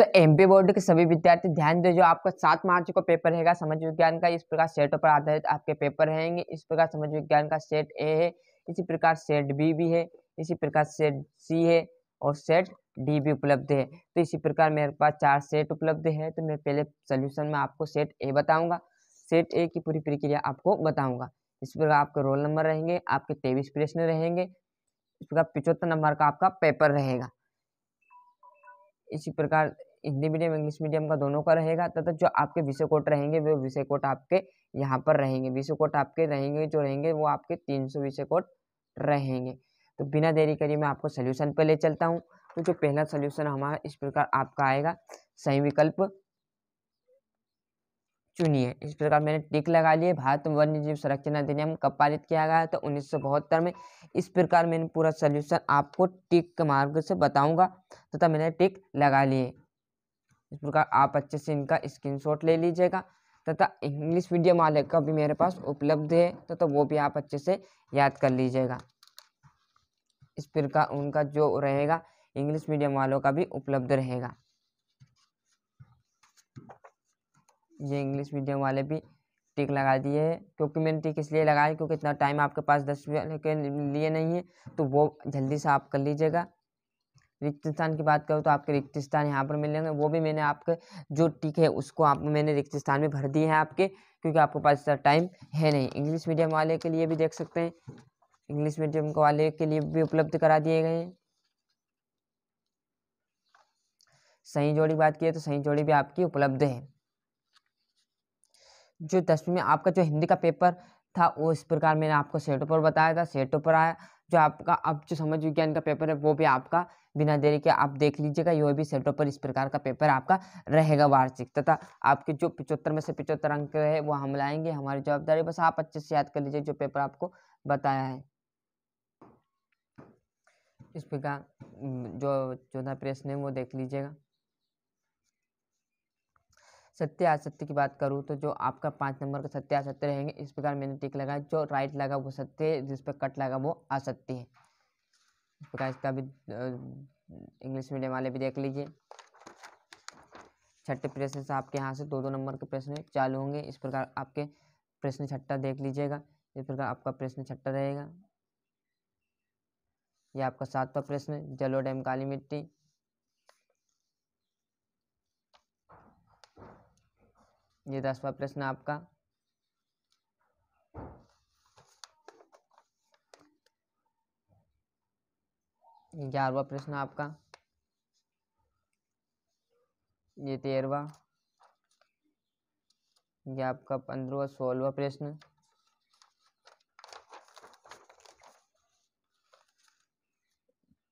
तो M board के सभी विद्यार्थी ध्यान दे जो आपका सात मार्च को पेपर रहेगा समझ विज्ञान का इस प्रकार सेट पर आधारित आपके पेपर रहेंगे इस प्रकार समाज विज्ञान का सेट ए है इसी प्रकार सेट बी भी है इसी प्रकार सेट सी है और सेट डी भी उपलब्ध है तो इसी प्रकार मेरे पास चार सेट उपलब्ध है तो मैं पहले सोल्यूशन में आपको सेट ए बताऊंगा सेट ए की पूरी प्रक्रिया आपको बताऊंगा इस प्रकार आपके रोल नंबर रहेंगे आपके तेईस प्रश्न रहेंगे इस प्रकार पिचहत्तर नंबर का आपका पेपर रहेगा इसी प्रकार हिंदी मीडियम इंग्लिश मीडियम का दोनों का रहेगा तथा जो आपके विषय कोट रहेंगे वो विषय कोट आपके यहाँ पर रहेंगे विषय कोट आपके रहेंगे जो रहेंगे वो आपके तीन सौ विषय कोट रहेंगे तो बिना देरी करिए मैं आपको सोल्यूशन पर ले चलता हूँ तो जो पहला सोल्यूशन हमारा इस प्रकार आपका आएगा सही विकल्प चुनिए इस प्रकार मैंने टिक लगा लिए भारत वन्य जीव संरक्षण अधिनियम कब पारित किया गया तो उन्नीस में इस प्रकार मैंने पूरा सोल्यूशन आपको टिक के मार्ग से बताऊंगा तथा तो मैंने टिक लगा लिए इस प्रकार आप अच्छे से इनका स्क्रीनशॉट ले लीजिएगा तथा इंग्लिश मीडियम वाले का भी मेरे पास उपलब्ध है तो, तो वो भी आप अच्छे से याद कर लीजिएगा इस प्रकार उनका जो रहेगा इंग्लिश मीडियम वालों का भी उपलब्ध रहेगा ये इंग्लिश मीडियम वाले भी टिक लगा दिए है क्योंकि मैंने टिक इसलिए लगाया क्योंकि इतना टाइम आपके पास दस के लिए नहीं है तो वो जल्दी से आप कर लीजिएगा रिक्त स्थान की बात करूँ तो आपके रिक्त स्थान यहाँ पर मिल वो भी मैंने आपके जो टिक है उसको आप मैंने रिक्त स्थान में भर दिए हैं आपके क्योंकि आपके पास इतना टाइम है नहीं इंग्लिश मीडियम वाले के लिए भी देख सकते हैं इंग्लिश मीडियम वाले के लिए भी उपलब्ध करा दिए गए हैं सही जोड़ी बात की तो सही जोड़ी भी आपकी उपलब्ध है जो दसवीं में आपका जो हिंदी का पेपर था वो इस प्रकार मैंने आपको सेटों पर बताया था सेटों पर आया जो आपका अब जो समझ विज्ञान का पेपर है वो भी आपका बिना देरी के आप देख लीजिएगा यू बी सेटो पर इस प्रकार का पेपर आपका रहेगा वार्षिक तथा आपके जो पिचहत्तर में से पिचहत्तर अंक है वो हम लाएंगे हमारी जवाबदारी बस आप अच्छे से याद कर लीजिए जो पेपर आपको बताया है इस प्रकार जो चौदह प्रश्न है वो देख लीजिएगा सत्य असत्य की बात करूँ तो जो आपका पाँच नंबर का सत्य असत्य रहेंगे इस प्रकार मैंने टिक लगाया जो राइट लगा वो सत्य है जिस पर कट लगा वो असत्य है प्रकाशिका भी इंग्लिश मीडियम वाले भी देख लीजिए छठे प्रश्न से आपके यहाँ से दो दो नंबर के प्रश्न चालू होंगे इस प्रकार आपके प्रश्न छठा देख लीजिएगा इस प्रकार आपका प्रश्न छठा रहेगा यह आपका सातवा प्रश्न जलो डैम काली मिट्टी ये दसवा प्रश्न आपका ग्यारहवा प्रश्न आपका ये तेरहवा ये आपका पंद्रहवा सोलहवा प्रश्न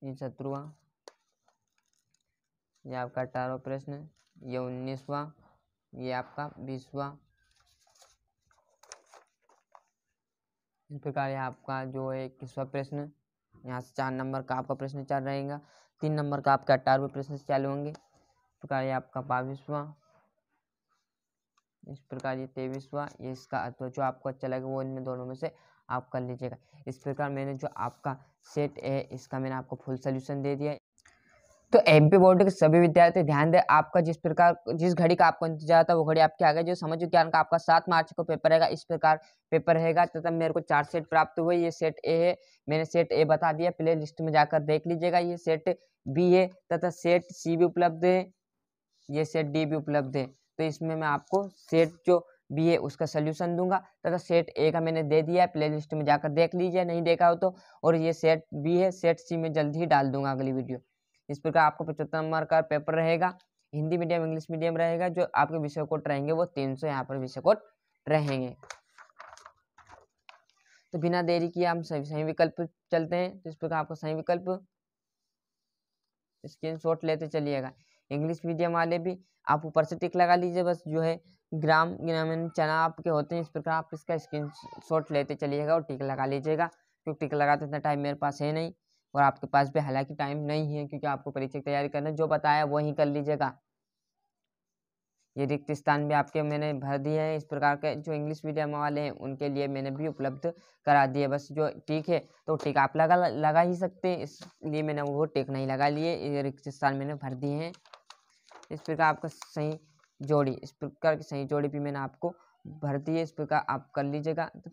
ये सत्रहवा ये आपका अठारहवा प्रश्न ये उन्नीसवा ये आपका बीसवा इस प्रकार ये आपका जो है इक्कीसवा प्रश्न यहाँ से चार नंबर का आपका प्रश्न चल रहेगा तीन नंबर का आपका अट्ठारहवें प्रश्न चालू होंगे इस प्रकार ये आपका बाईसवा इस प्रकार ये तेईसवा ये इसका तो जो आपको अच्छा लगे वो इनमें दोनों में से आप कर लीजिएगा इस प्रकार मैंने जो आपका सेट है इसका मैंने आपको फुल सोल्यूशन दे दिया तो एम पी बोर्ड के सभी विद्यार्थी ध्यान दें आपका जिस प्रकार जिस घड़ी का आपको इंतजार था वो घड़ी आपके आ जो समझ ज्ञान का आपका सात मार्च को पेपर रहेगा इस प्रकार पेपर रहेगा तथा तो मेरे को चार सेट प्राप्त हुए ये सेट ए है मैंने सेट ए बता दिया प्ले लिस्ट में जाकर देख लीजिएगा ये सेट बी है तथा सेट सी भी उपलब्ध है ये सेट डी भी उपलब्ध है तो इसमें मैं आपको सेट जो बी है उसका सोल्यूशन दूंगा तथा सेट ए का मैंने दे दिया है प्ले लिस्ट में जाकर देख लीजिए नहीं देखा हो तो और ये सेट बी है सेट सी में जल्द ही डाल दूंगा अगली वीडियो इस प्रकार आपको पचहत्तर नंबर का पेपर रहेगा हिंदी मीडियम इंग्लिश मीडियम रहेगा जो आपके विषय कोट रहेंगे वो तीन सौ यहाँ पर विषय कोट रहेंगे तो बिना देरी किए हम सही सही विकल्प चलते हैं तो इस प्रकार आपको सही विकल्प स्क्रीन शॉट लेते चलिएगा इंग्लिश मीडियम वाले भी आप ऊपर से टिक लगा लीजिए बस जो है ग्राम ग्रामीण चना आपके होते हैं इस प्रकार आप इसका स्क्रीन शॉट लेते चलिएगा और टिक लगा लीजिएगा क्योंकि टिक लगाते इतना टाइम मेरे पास है नहीं और आपके पास भी हालांकि टाइम नहीं है क्योंकि आपको परीक्षा की तैयारी करना जो बताया वही कर लीजिएगा ये रिक्त स्थान भी आपके मैंने भर दिए हैं इस प्रकार के जो इंग्लिश मीडियम वाले हैं उनके लिए मैंने भी उपलब्ध करा दिए बस जो टिक है तो टिक आप लगा लगा ही सकते हैं इसलिए मैंने वो टिक नहीं लगा लिए ये रिक्त स्थान मैंने भर दिए हैं इस प्रकार आपका सही जोड़ी इस प्रकार की सही जोड़ी भी मैंने आपको भर दी है इस प्रकार आप कर लीजिएगा तो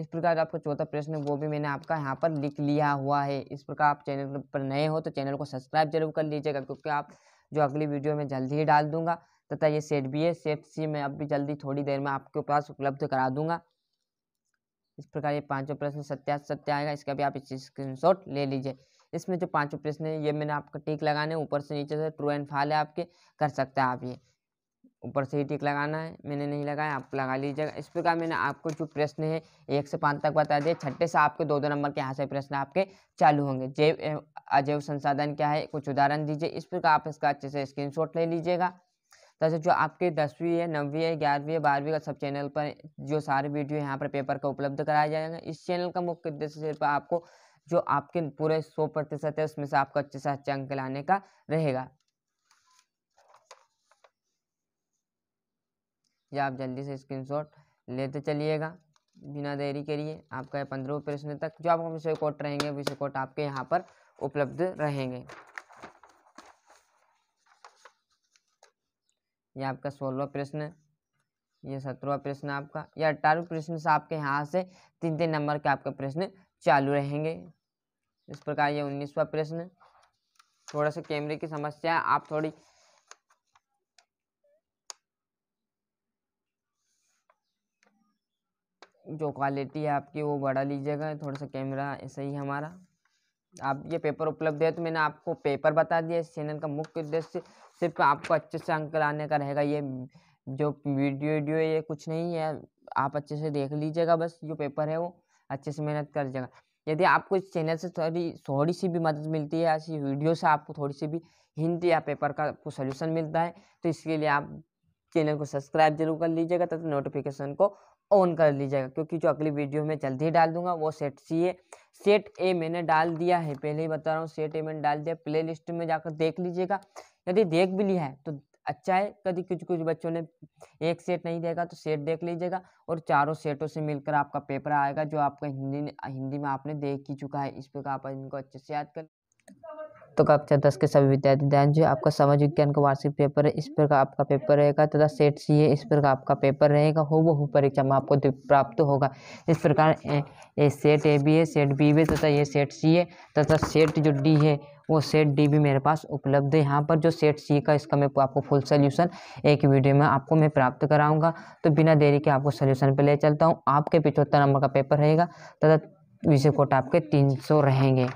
इस प्रकार आपको चौथा प्रश्न वो भी मैंने आपका यहाँ पर लिख लिया हुआ है इस प्रकार आप चैनल पर नए हो तो चैनल को सब्सक्राइब जरूर कर लीजिएगा क्योंकि आप जो अगली वीडियो में जल्दी ही डाल दूंगा तथा ये सेट भी है सेट सी मैं अब भी जल्दी थोड़ी देर में आपके पास उपलब्ध करा दूंगा इस प्रकार ये पांचों प्रश्न सत्या सत्य आएगा इसका भी आप स्क्रीन शॉट ले लीजिए इसमें जो पांचों प्रश्न है ये मैंने आपका टीक लगाने ऊपर से नीचे से ट्रू एंड फाल है आपके कर सकते हैं आप ये ऊपर से ही टिक लगाना है मैंने नहीं लगाया आप लगा लीजिएगा इस प्रकार मैंने आपको जो प्रश्न है एक से पाँच तक बता दिया छठे से आपके दो दो नंबर के यहाँ से प्रश्न आपके चालू होंगे जैव अजैव संसाधन क्या है कुछ उदाहरण दीजिए इस प्रकार आप इसका अच्छे से स्क्रीन ले लीजिएगा तथा तो जो आपके दसवीं है नवीं है ग्यारहवीं है बारहवीं का सब चैनल पर जो सारे वीडियो यहाँ पर पेपर का उपलब्ध कराया जाएगा इस चैनल का मुख्य उद्देश्य सिर्फ आपको जो आपके पूरे सौ प्रतिशत है उसमें से आपको अच्छे से अच्छे अंक लाने का रहेगा या आप जल्दी से स्क्रीनशॉट लेते चलिएगा बिना देरी के लिए आपका पंद्रह प्रश्न तक जो आपको विषय कोट रहेंगे विषय कोट आपके यहाँ पर उपलब्ध रहेंगे यह आपका सोलवा प्रश्न ये सत्रहवा प्रश्न आपका या अठारह प्रश्न से आपके यहाँ से तीन तीन नंबर के आपके प्रश्न चालू रहेंगे इस प्रकार ये उन्नीसवा प्रश्न थोड़ा सा कैमरे की समस्या आप थोड़ी जो क्वालिटी है आपकी वो बढ़ा लीजिएगा थोड़ा सा कैमरा ऐसे ही हमारा आप ये पेपर उपलब्ध है तो मैंने आपको पेपर बता दिया इस चैनल का मुख्य उद्देश्य सिर्फ आपको अच्छे से अंक लाने का रहेगा ये जो वीडियो वीडियो ये कुछ नहीं है आप अच्छे से देख लीजिएगा बस जो पेपर है वो अच्छे से मेहनत कर लीजिएगा यदि आपको इस चैनल से थोड़ी थोड़ी सी भी मदद मिलती है ऐसी वीडियो से आपको थोड़ी सी भी हिंट या पेपर का आपको सोल्यूशन मिलता है तो इसके लिए आप चैनल को सब्सक्राइब जरूर कर लीजिएगा तथा तो नोटिफिकेशन को ऑन कर लीजिएगा क्योंकि जो अगली वीडियो में जल्दी ही डाल दूंगा वो सेट सी है सेट ए मैंने डाल दिया है पहले ही बता रहा हूँ सेट ए मैंने डाल दिया प्ले लिस्ट में जाकर देख लीजिएगा यदि देख भी लिया है तो अच्छा है कभी कुछ कुछ बच्चों ने एक सेट नहीं देखा तो सेट देख लीजिएगा और चारों सेटों से मिलकर आपका पेपर आएगा जो आपका हिंदी हिंदी में आपने देख ही चुका है इस प्रकार आप इनको अच्छे से याद कर तो कक्षा दस के सभी विद्यार्थी ध्यान जो आपका समाज विज्ञान का वार्षिक पेपर है इस पर का आपका पेपर रहेगा तथा सेट सी है इस पर का आपका पेपर रहेगा हो वो हो परीक्षा में आपको प्राप्त होगा इस प्रकार ये सेट ए बी है सेट बी भी तथा ये सेट सी है तथा सेट जो डी है वो सेट डी भी मेरे पास उपलब्ध है यहाँ पर जो सेट सी का इसका मैं आपको फुल सोल्यूशन एक वीडियो में आपको मैं प्राप्त कराऊंगा तो बिना देरी के आपको सोल्यूशन पे ले चलता हूँ आपके पिछहत्तर नंबर का पेपर रहेगा तथा विषय कोट आपके तीन सौ रहेंगे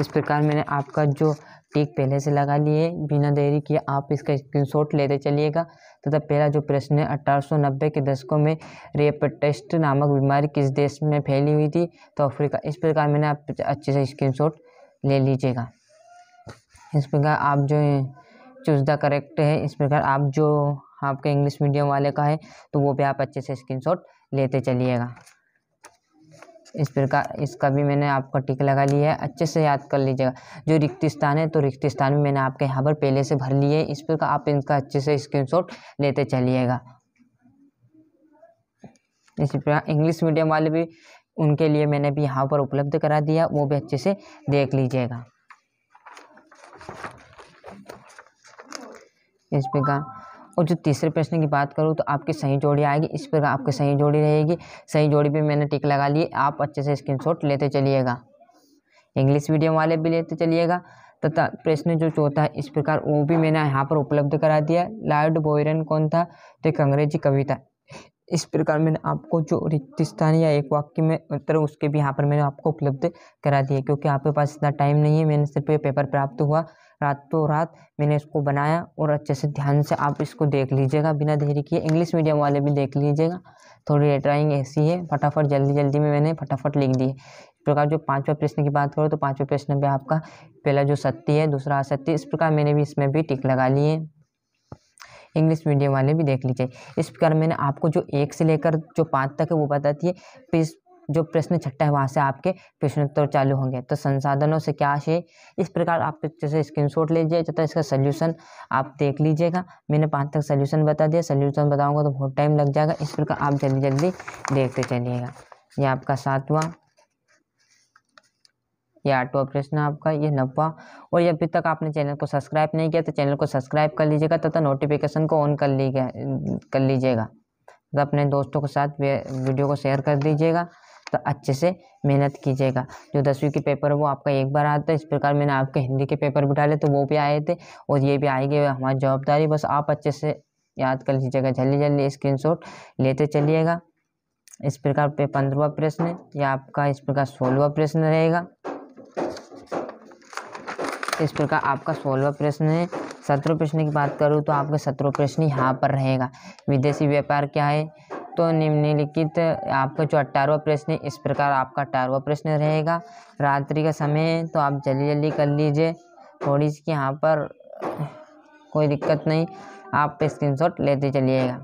इस प्रकार मैंने आपका जो टिक पहले से लगा लिए बिना देरी किए आप इसका स्क्रीनशॉट लेते चलिएगा तथा पहला जो प्रश्न है अठारह के दशकों में रेपटेस्ट नामक बीमारी किस देश में फैली हुई थी तो अफ्रीका इस प्रकार मैंने आप अच्छे से स्क्रीनशॉट ले लीजिएगा इस प्रकार आप जो चूज द करेक्ट है इस प्रकार आप जो आपके इंग्लिश मीडियम वाले का है तो वो भी आप अच्छे से स्क्रीनशॉट लेते चलिएगा इस प्रकार इसका भी मैंने आपका टिक लगा लिया है अच्छे से याद कर लीजिएगा जो रिक्त स्थान है तो रिक्त स्थान भी मैंने आपके यहाँ पर पहले से भर लिए इस प्रकार आप इनका अच्छे से स्क्रीनशॉट लेते चलिएगा इसी प्रकार इंग्लिश मीडियम वाले भी उनके लिए मैंने भी यहाँ पर उपलब्ध करा दिया वो भी अच्छे से देख लीजिएगा इस प्रकार और जो तीसरे प्रश्न की बात करूँ तो आपकी सही जोड़ी आएगी इस पर आपकी सही जोड़ी रहेगी सही जोड़ी भी मैंने टिक लगा लिए आप अच्छे से स्क्रीन लेते चलिएगा इंग्लिश मीडियम वाले भी लेते चलिएगा तथा प्रश्न जो चौथा है इस प्रकार वो भी मैंने यहाँ पर उपलब्ध करा दिया लॉर्ड बोयरन कौन था तो एक अंग्रेजी कविता इस प्रकार मैंने आपको जो रिक्त स्थान या एक वाक्य में उत्तर उसके भी यहाँ पर मैंने आपको उपलब्ध करा दिया क्योंकि आपके पास इतना टाइम नहीं है मैंने सिर्फ ये पेपर प्राप्त हुआ रातों तो रात मैंने इसको बनाया और अच्छे से ध्यान से आप इसको देख लीजिएगा बिना देरी किए इंग्लिश मीडियम वाले भी देख लीजिएगा थोड़ी ड्राइंग ऐसी है फटाफट जल्दी जल्दी में मैंने फटाफट लिख दी इस प्रकार जो पाँचवा प्रश्न की बात करो तो पाँचवा प्रश्न में आपका पहला जो सत्य है दूसरा असत्य इस प्रकार मैंने भी इसमें भी टिक लगा लिए इंग्लिश मीडियम वाले भी देख लीजिए इस प्रकार मैंने आपको जो एक से लेकर जो पाँच तक है वो बताती है फिर इस जो प्रश्न छट्टा है वहाँ से आपके प्रश्नोत्तर चालू होंगे तो संसाधनों से क्या आशय इस प्रकार आप जैसे स्क्रीनशॉट लीजिए तथा इसका सोल्यूशन आप देख लीजिएगा मैंने पाँच तक सोल्यूशन बता दिया सोल्यूशन बताऊँगा तो बहुत टाइम लग जाएगा इस प्रकार आप जल्दी जल्दी देखते चलिएगा ये आपका सातवां यह आठवा प्रश्न आपका ये नब्बा और अभी तक आपने चैनल को सब्सक्राइब नहीं किया तो चैनल को सब्सक्राइब कर लीजिएगा तथा नोटिफिकेशन को ऑन कर लीजिएगा कर लीजिएगा तो अपने दोस्तों के साथ वीडियो को शेयर कर दीजिएगा तो अच्छे से मेहनत कीजिएगा जो दसवीं के पेपर वो आपका एक बार आता है इस प्रकार मैंने आपके हिंदी के पेपर भी डाले तो वो भी आए थे और ये भी आएंगे हमारी जवाबदारी बस आप अच्छे से याद कर लीजिएगा जल्दी जल्दी स्क्रीन लेते चलिएगा इस प्रकार पे पंद्रवा प्रश्न या आपका इस प्रकार सोलवा प्रश्न रहेगा इस प्रकार आपका सोलवा प्रश्न है सत्रह प्रश्न की बात करूँ तो आपका सत्रह प्रश्न यहाँ पर रहेगा विदेशी व्यापार क्या है तो निम्नलिखित आपका जो अट्ठारवा प्रश्न है इस प्रकार आपका अट्ठारवा प्रश्न रहेगा रात्रि का समय है तो आप जल्दी जल्दी कर लीजिए थोड़ी सी यहाँ पर कोई दिक्कत नहीं आप स्क्रीनशॉट लेते चलिएगा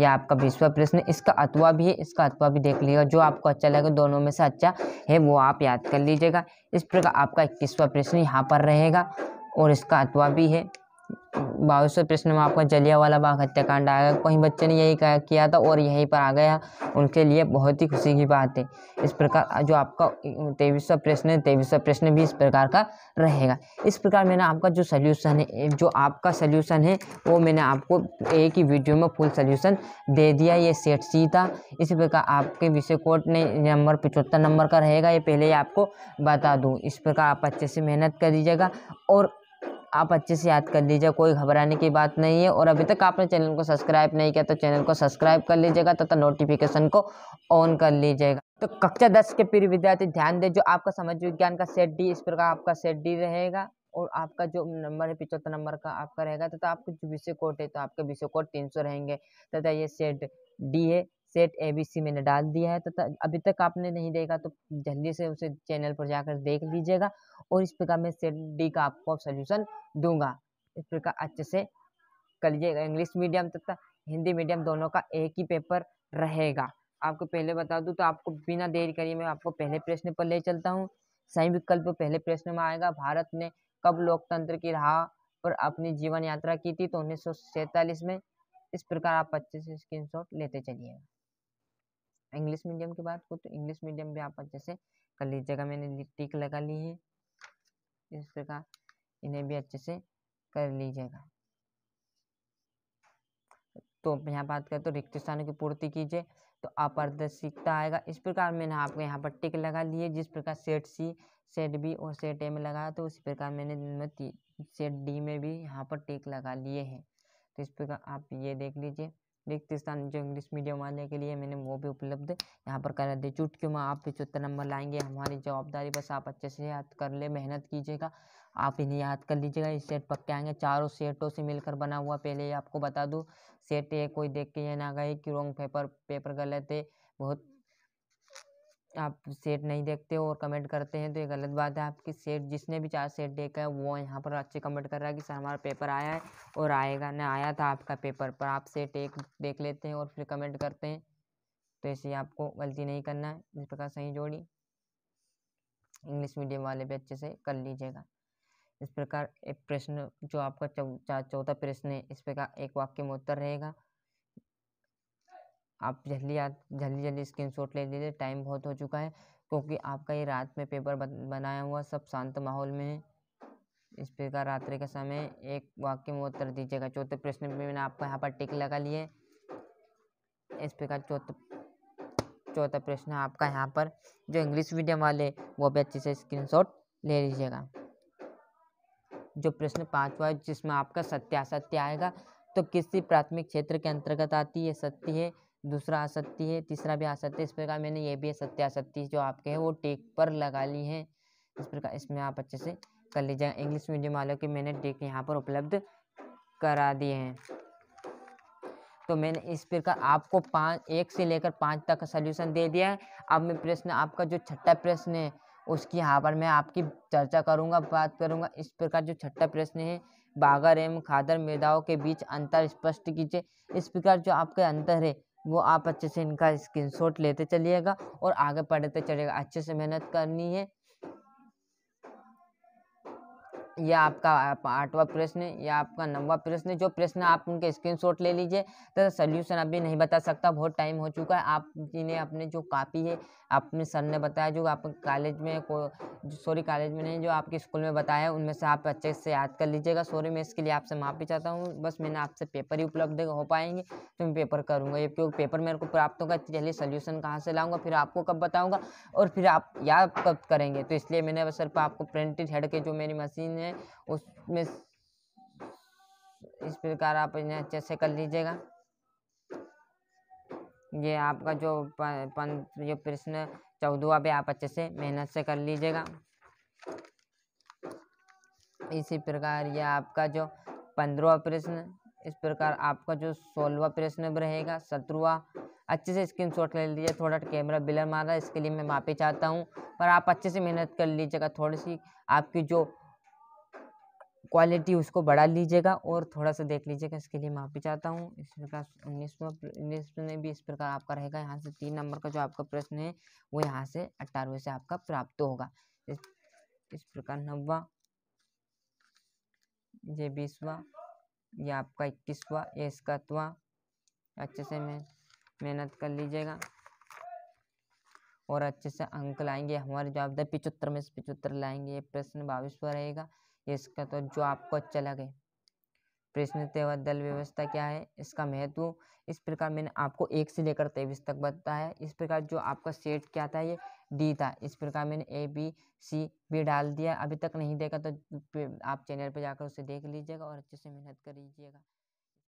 यह आपका बीसवा प्रश्न इसका अतवा भी है इसका अतवा भी देख लीजिएगा जो आपको अच्छा लगेगा दोनों में से अच्छा है वो आप याद कर लीजिएगा इस प्रकार आपका इक्कीसवा प्रश्न यहाँ पर रहेगा और इसका अतवा भी है बाईसवें प्रश्न में आपका जलिया वाला बाग हत्याकांड आएगा कहीं बच्चे ने यही किया था और यहीं पर आ गया उनके लिए बहुत ही खुशी की बात है इस प्रकार जो आपका तेईसवा प्रश्न है तेईसवा प्रश्न भी इस प्रकार का रहेगा इस प्रकार मैंने आपका जो सल्यूशन है जो आपका सल्यूशन है वो मैंने आपको एक ही वीडियो में फुल सल्यूशन दे दिया ये सेट सी था इसी प्रकार आपके विषय कोर्ट ने नंबर पिचहत्तर नंबर का रहेगा ये पहले ही आपको बता दूँ इस प्रकार आप अच्छे से मेहनत कर दीजिएगा और आप अच्छे से याद कर लीजिए कोई घबराने की बात नहीं है और अभी तक आपने चैनल को सब्सक्राइब नहीं किया तो चैनल को सब्सक्राइब कर लीजिएगा तथा तो नोटिफिकेशन को ऑन कर लीजिएगा तो कक्षा दस के प्रिय विद्यार्थी ध्यान दें जो आपका समाज विज्ञान का सेट डी इस प्रकार आपका सेट डी रहेगा और आपका जो नंबर है पिचहत्तर नंबर का आपका रहेगा तथा आपके आपका जो विषय कोड है तो आपके विषय कोड तीन सौ रहेंगे तथा ये सेट डी है सेट ए बी सी मैंने डाल दिया है तो अभी तक आपने नहीं देखा तो जल्दी से उसे चैनल पर जाकर देख लीजिएगा और इस प्रकार मैं सेट डी का आपको सोल्यूशन दूंगा इस प्रकार अच्छे से कर लीजिएगा इंग्लिश मीडियम तथा हिंदी मीडियम दोनों का एक ही पेपर रहेगा आपको पहले बता दूँ तो आपको बिना देरी करिए मैं आपको पहले प्रश्न पर ले चलता हूँ सही विकल्प पहले प्रश्न में आएगा भारत ने कब लोकतंत्र की राह पर अपनी जीवन यात्रा की थी तो उन्नीस में इस प्रकार आप अच्छे से स्क्रीनशॉट लेते चलिएगा इंग्लिश मीडियम की बात करो तो इंग्लिश मीडियम भी आप अच्छे से कर लीजिएगा मैंने टिक लगा ली है इस प्रकार इन्हें भी अच्छे से कर लीजिएगा तो यहाँ बात करें तो रिक्त स्थानों की पूर्ति कीजिए तो अपारदर्शिकता आएगा इस प्रकार मैंने आपको यहाँ पर टिक लगा लिए जिस प्रकार सेट सी सेट बी और सेट ए में लगाया तो उसी प्रकार मैंने सेट डी में भी यहाँ पर टिक लगा लिए हैं तो इस प्रकार आप ये देख लीजिए रिक्त स्थान जो इंग्लिश मीडियम वाले के लिए मैंने वो भी उपलब्ध यहाँ पर करा दी चुटकी में आप पिचहत्तर नंबर लाएंगे हमारी जवाबदारी बस आप अच्छे से याद कर ले मेहनत कीजिएगा आप इन्हें याद कर लीजिएगा इस सेट पक्के आएंगे चारों सेटों से मिलकर बना हुआ पहले आपको बता दूँ सेट ये कोई देख के ये ना गए कि रॉन्ग पेपर पेपर गलत है बहुत आप सेट नहीं देखते हो और कमेंट करते हैं तो ये गलत बात है आपकी सेट जिसने भी चार सेट देखा है वो यहाँ पर अच्छे कमेंट कर रहा है कि सर हमारा पेपर आया है और आएगा ना आया था आपका पेपर पर आप सेट एक देख लेते हैं और फिर कमेंट करते हैं तो ऐसे आपको गलती नहीं करना है इस प्रकार सही जोड़ी इंग्लिश मीडियम वाले भी अच्छे से कर लीजिएगा इस प्रकार एक प्रश्न जो आपका चौथा प्रश्न है इस प्रकार एक वाक्य में उत्तर रहेगा आप जल्दी जल्दी जल्दी स्क्रीन शॉट ले लीजिए टाइम बहुत हो चुका है क्योंकि आपका ये रात में पेपर बनाया हुआ सब शांत माहौल में है इस प्रकार रात्रि का समय एक वाक्य में उत्तर दीजिएगा चौथे प्रश्न में मैंने आपको यहाँ पर टिक लगा लिए इस प्रकार चौथा चौथा प्रश्न आपका यहाँ पर जो इंग्लिश मीडियम वाले वो भी अच्छे से स्क्रीनशॉट ले लीजिएगा जो प्रश्न पांचवा है जिसमें आपका सत्यासत्य आएगा तो किसी प्राथमिक क्षेत्र के अंतर्गत आती है सत्य है दूसरा आसक्ति है तीसरा भी आसक्ति इस प्रकार मैंने ये भी असत्य आसक्ति जो आपके हैं वो टेक पर लगा ली है इस प्रकार इसमें आप अच्छे से कर लीजिए इंग्लिश मीडियम वालों के मैंने टेक यहाँ पर उपलब्ध करा दिए हैं तो मैंने इस प्रकार आपको पाँच एक से लेकर पाँच तक का सोल्यूशन दे दिया है अब मैं प्रश्न आपका जो छठा प्रश्न है उसकी यहाँ पर मैं आपकी चर्चा करूँगा बात करूँगा इस प्रकार जो छठा प्रश्न है बागर एवं खादर मृदाओं के बीच अंतर स्पष्ट कीजिए इस प्रकार जो आपके अंतर है वो आप अच्छे से इनका स्क्रीनशॉट लेते चलिएगा और आगे पढ़ते चलिएगा अच्छे से मेहनत करनी है यह आपका आठवां प्रश्न या आपका नौवा प्रश्न जो प्रश्न आप उनके स्क्रीनशॉट ले लीजिए तो सोल्यूशन अभी नहीं बता सकता बहुत टाइम हो चुका है आप जिन्हें अपने जो कापी है आपने सर ने बताया जो आप कॉलेज में को सॉरी कॉलेज में नहीं जो आपके स्कूल में बताया उनमें से आप अच्छे से याद कर लीजिएगा सॉरी मैं इसके लिए आपसे माफ़ी चाहता हूँ बस मैंने आपसे पेपर ही उपलब्ध हो पाएंगे तो मैं पेपर करूँगा ये क्योंकि पेपर मेरे को प्राप्त होगा चलिए सोल्यूशन कहाँ से लाऊंगा फिर आपको कब बताऊँगा और फिर आप याद कब करेंगे तो इसलिए मैंने सर पर आपको प्रिंटेड हेड के जो मेरी मशीन है उसमें इस प्रकार आप इन्हें अच्छे से कर लीजिएगा ये आपका जो पंथ जो प्रश्न चौदवा पे आप अच्छे से मेहनत से कर लीजिएगा इसी प्रकार ये आपका जो पंद्रवा प्रश्न इस प्रकार आपका जो सोलवा प्रश्न रहेगा सत्रवा अच्छे से स्क्रीन शॉट ले लीजिए थोड़ा कैमरा बिलर मारा इसके लिए मैं माफ़ी चाहता हूँ पर आप अच्छे से मेहनत कर लीजिएगा थोड़ी सी आपकी जो क्वालिटी उसको बढ़ा लीजिएगा और थोड़ा सा देख लीजिएगा इसके लिए भी चाहता हूँ इस प्रकार उन्नीस उन्नीस में भी इस प्रकार आपका रहेगा यहाँ से तीन नंबर का जो आपका प्रश्न है वो यहाँ से अट्ठारहवें से आपका प्राप्त होगा इस, इस प्रकार नब्बा ये बीसवा ये आपका इक्कीसवा ये इसकातवा अच्छे से मेहनत मेहनत कर लीजिएगा और अच्छे से अंक लाएंगे हमारे जवाबदार पिचहत्तर में से पिचहत्तर लाएंगे ये प्रश्न बाविसवा पर रहेगा इसका तो जो आपको अच्छा लगे प्रश्न सेवा दल व्यवस्था क्या है इसका महत्व इस प्रकार मैंने आपको एक से लेकर तेईस तक बताया इस प्रकार जो आपका सेट क्या था ये डी था इस प्रकार मैंने ए बी सी बी डाल दिया अभी तक नहीं देखा तो आप चैनल पर जाकर उसे देख लीजिएगा और अच्छे से मेहनत कर लीजिएगा